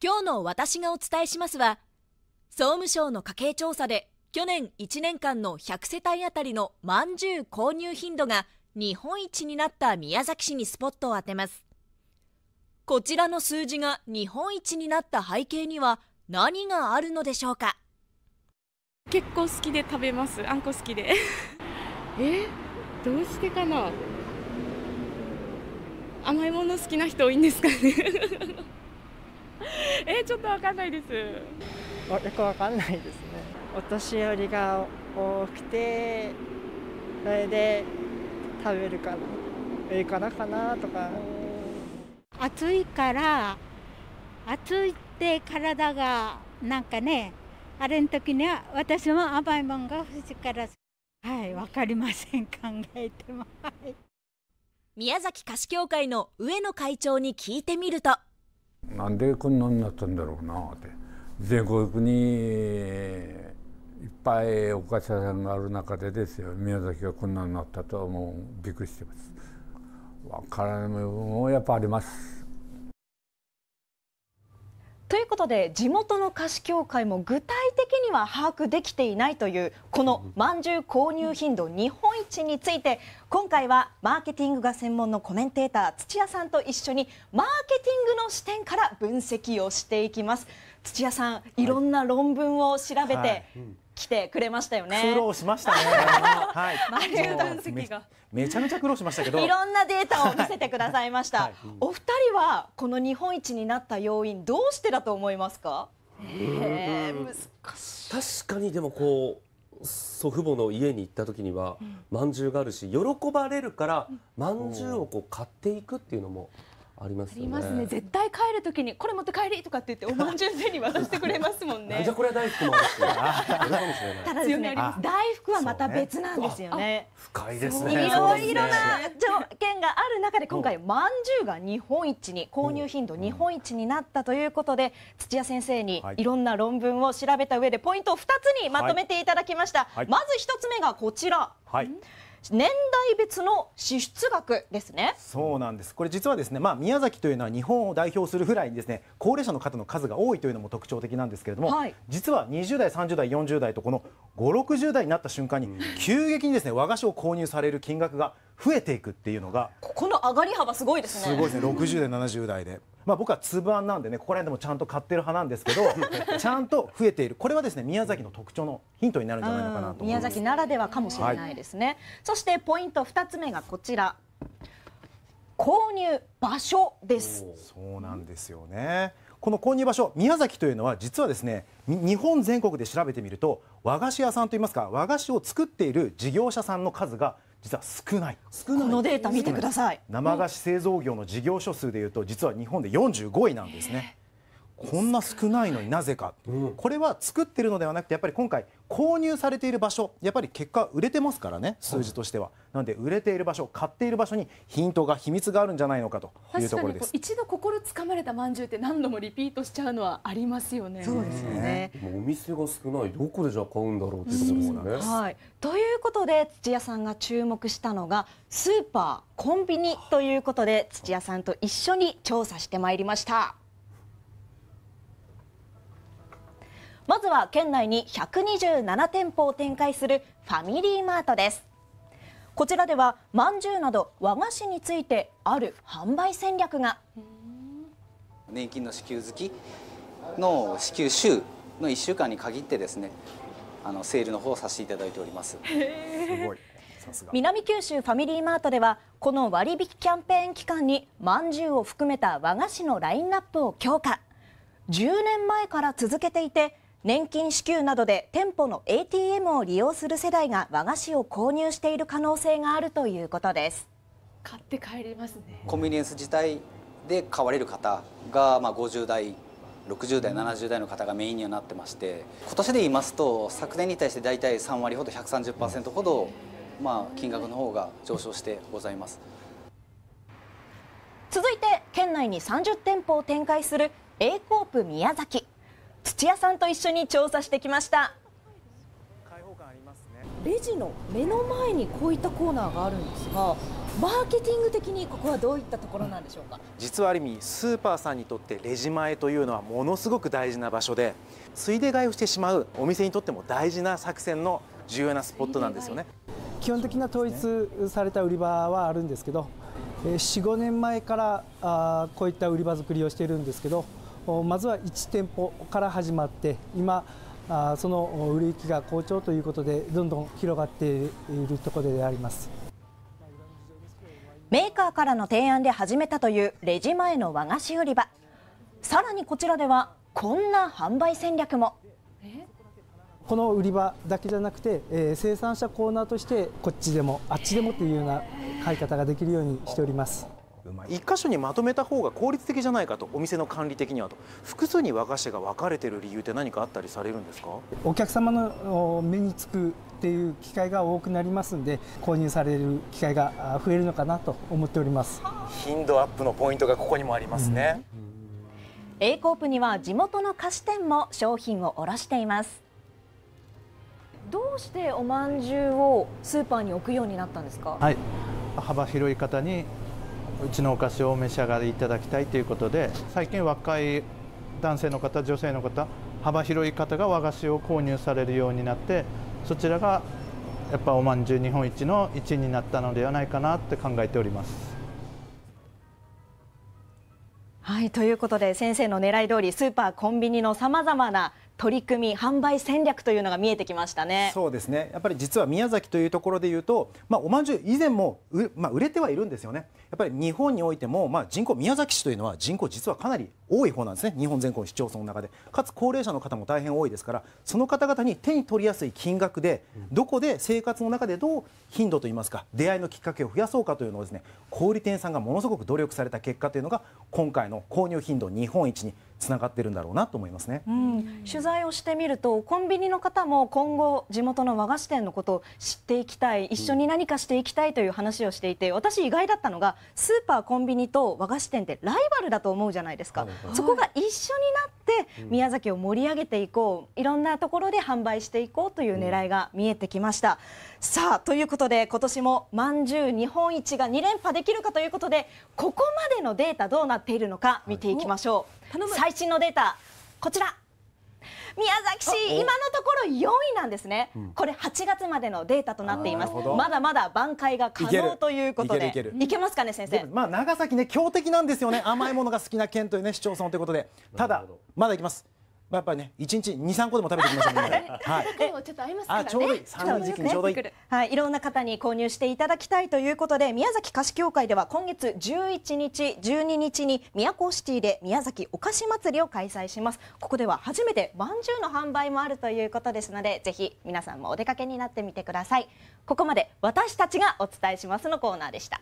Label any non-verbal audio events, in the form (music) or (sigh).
今日の私がお伝えしますは総務省の家計調査で去年1年間の100世帯あたりのまんじゅう購入頻度が日本一になった宮崎市にスポットを当てますこちらの数字が日本一になった背景には何があるのでしょうか結構好きで食べますあんこ好きで (laughs) えどうしてかな甘いもの好きな人多いんですかね (laughs) えー、ちょっとわかんないです。よくわかんないですね。お年寄りが多くて、それで食べるかな、上からかなとか。暑いから、暑いって体がなんかね、あれの時には私も甘いもんが不死から、はい、わかりません、考えても。はい、宮崎菓子協会の上野会長に聞いてみると。なんでこんなになったんだろうなって全国にいっぱいお菓子屋さんがある中でですよ宮崎がこんなになったとはもうびっくりしてます。わからないもやっぱあります。ということで地元の菓子協会も具体的には把握できていないというこのまんじゅう購入頻度日本一について今回はマーケティングが専門のコメンテーター土屋さんと一緒にマーケティングの視点から分析をしていきます土屋さんいろんな論文を調べて、はいはいうん来てくれましたよね。苦労しましたね。(laughs) はい。丸断席がめちゃめちゃ苦労しましたけど。いろんなデータを見せてくださいました。はい、お二人はこの日本一になった要因どうしてだと思いますか？ええ難しい。確かにでもこう祖父母の家に行った時には、うん、饅頭があるし喜ばれるから饅頭をこう買っていくっていうのも。うんありますね。ね絶対帰るときにこれ持って帰りとかって言ってお饅頭先に渡してくれますもんね。じゃこれは大福もあるし。ただですね、大福はまた別なんですよね。深いですね。いろいろな条件がある中で今回饅頭が日本一に購入頻度日本一になったということで土屋先生にいろんな論文を調べた上でポイントを二つにまとめていただきました。まず一つ目がこちら。はい。年代別の支出額ですねそうなんですこれ実はですね、まあ、宮崎というのは日本を代表するぐらいにですね高齢者の方の数が多いというのも特徴的なんですけれども、はい、実は20代30代40代とこの560代になった瞬間に急激にですね和菓子を購入される金額が増えていくっていうのがこの上がり幅すごいですねすごいですね60代70代でまあ、僕は粒あんなんでねここら辺でもちゃんと買ってる派なんですけど (laughs) ちゃんと増えているこれはですね宮崎の特徴のヒントになるんじゃないのかなと宮崎ならではかもしれないですね、はい、そしてポイント2つ目がこちら購入場所ですそうなんですよねこの購入場所宮崎というのは実はですね日本全国で調べてみると和菓子屋さんといいますか和菓子を作っている事業者さんの数が実は少ないこのデータ見てください生菓子製造業の事業所数でいうと実は日本で45位なんですね、こんな少ないのになぜか、これは作ってるのではなくてやっぱり今回購入されている場所やっぱり結果売れてますからね数字としては、なので売れている場所買っている場所にヒントが秘密があるんじゃないのかというところです一度心掴まれたまんじゅうって何度もリピートしちゃうのはありますよねそうですよね、お店が少ないどこでじゃあ買うんだろうってところですね、はい、といういうことで土屋さんが注目したのがスーパーコンビニということで土屋さんと一緒に調査してまいりましたまずは県内に127店舗を展開するファミリーマートですこちらではまんじゅうなど和菓子についてある販売戦略が年金の支給月の支給週の1週間に限ってですねあのセールの方をさせていただいております。すごい南九州ファミリーマートではこの割引キャンペーン期間にまんじゅうを含めた和菓子のラインナップを強化10年前から続けていて年金支給などで店舗の ATM を利用する世代が和菓子を購入している可能性があるということです買って帰りますねコンビニエンス自体で買われる方がまあ50代60代70代の方がメインにはなってまして今年で言いますと昨年に対して大体3割ほど130%ほど、まあ、金額の方が上昇してございます続いて県内に30店舗を展開する A コープ宮崎土屋さんと一緒に調査してきましたレジの目の前にこういったコーナーがあるんですがマーケティング的にここはどういったところなんでしょうか実はある意味スーパーさんにとってレジ前というのはものすごく大事な場所でついで買いをしてしまうお店にとっても大事な作戦の重要なスポットなんですよね基本的な統一された売り場はあるんですけど45年前からあこういった売り場作りをしているんですけどまずは1店舗から始まって今あその売れ行きが好調ということでどんどん広がっているところでありますメーカーからの提案で始めたというレジ前の和菓子売り場さらにこちらではこんな販売戦略もこの売り場だけじゃなくて、えー、生産者コーナーとしてこっちでもあっちでもというような買い方ができるようにしております。うまい1箇所にまとめた方が効率的じゃないかとお店の管理的にはと複数に和菓子が分かれてる理由って何かあったりされるんですかお客様の目につくっていう機会が多くなりますんで購入される機会が増えるのかなと思っております頻度アップのポイントがここにもありますね、うん A コープには地元の菓子店も商品を卸していますどうしておまんじゅうをスーパーに置くようになったんですか、はい、幅広い方にうちのお菓子をお召し上がりいただきたいということで最近若い男性の方女性の方幅広い方が和菓子を購入されるようになってそちらがやっぱおまんじゅう日本一の1位になったのではないかなって考えております。はいということで先生の狙い通りスーパーコンビニのさまざまな取り組み販売戦略というのが見えてきましたねそうですねやっぱり実は宮崎というところでいうと、まあ、おまんじゅう以前もまあ、売れてはいるんですよねやっぱり日本においても、まあ、人口宮崎市というのは人口実はかなり多い方なんですね日本全国市町村の中でかつ高齢者の方も大変多いですからその方々に手に取りやすい金額でどこで生活の中でどう頻度といいますか出会いのきっかけを増やそうかというのをですね小売店さんがものすごく努力された結果というのが今回の購入頻度日本一につながってるんだろうなと思いますね、うん、取材をしてみるとコンビニの方も今後地元の和菓子店のことを知っていきたい一緒に何かしていきたいという話をしていて私意外だったのがスーパーコンビニと和菓子店ってライバルだと思うじゃないですか、はい、そこが一緒になって宮崎を盛り上げていこういろんなところで販売していこうという狙いが見えてきました、さあということで今年もまんじゅう日本一が2連覇できるかということでここまでのデータどうなっているのか見ていきましょう。はい最新のデータこちら宮崎市今のところ4位なんですね、うん、これ8月までのデータとなっていますまだまだ挽回が可能ということでいけますかね先生まあ長崎ね強敵なんですよね甘いものが好きな県というね市町村ということで (laughs) ただまだいきますやっぱりね、一日二三個でも食べてきましたの (laughs) はい、ちょっと合いますからね。ちょうどいい、寒時にちょうどいい、はい、いろんな方に購入していただきたいということで、宮崎菓子協会では今月十一日、十二日に宮古シティで宮崎お菓子祭りを開催します。ここでは初めて饅頭の販売もあるということですので、ぜひ皆さんもお出かけになってみてください。ここまで私たちがお伝えしますのコーナーでした。